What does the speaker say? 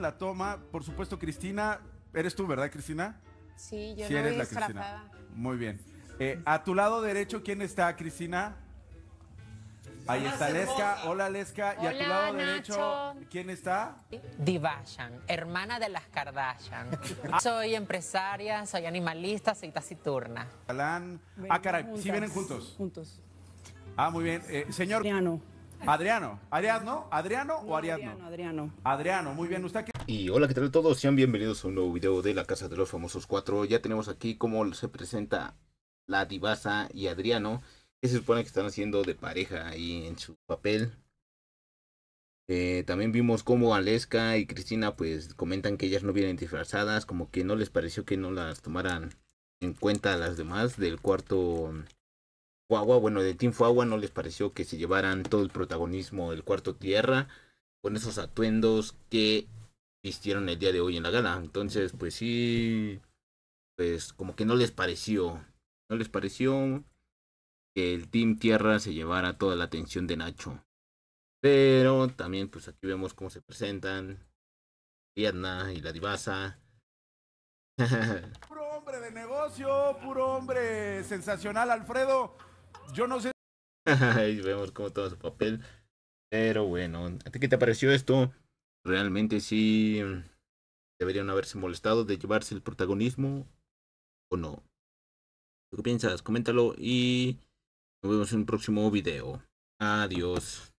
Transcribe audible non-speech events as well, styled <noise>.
la toma, por supuesto, Cristina. Eres tú, ¿verdad, Cristina? Sí, yo eres la Muy bien. Eh, a tu lado derecho, ¿quién está, Cristina? Ahí está Lesca. Hola, Lesca. y a tu lado derecho, ¿quién está? Divashan, hermana de las Kardashian. <laughs> Ah. soy empresaria, soy animalista, soy taciturna. Alan. Ah, caray, sí vienen juntos. Juntos. Ah, muy bien. Eh, señor. Adriano. Adriano. ¿Adriano? ¿Adriano o Ariadno? Adriano, Adriano. Adriano, muy bien. ¿Usted y hola, ¿qué tal a todos? Sean bienvenidos a un nuevo video de La Casa de los Famosos 4. Ya tenemos aquí cómo se presenta la divasa y Adriano, que se supone que están haciendo de pareja ahí en su papel. Eh, también vimos cómo Aleska y Cristina pues comentan que ellas no vienen disfrazadas, como que no les pareció que no las tomaran en cuenta las demás del cuarto Fuagua, bueno, de Team Fuagua no les pareció que se llevaran todo el protagonismo del cuarto Tierra con esos atuendos que vistieron el día de hoy en la gala. Entonces, pues sí, pues como que no les pareció, no les pareció que el Team Tierra se llevara toda la atención de Nacho. Pero también, pues aquí vemos cómo se presentan Vietna y la Divasa. <laughs> puro hombre de negocio, puro hombre sensacional, Alfredo. Yo no sé. <laughs> vemos cómo toma su papel. Pero bueno, ¿a ti qué te pareció esto? realmente sí mm, deberían haberse molestado de llevarse el protagonismo o no. ¿Qué piensas? Coméntalo y nos vemos en un próximo video. Adiós.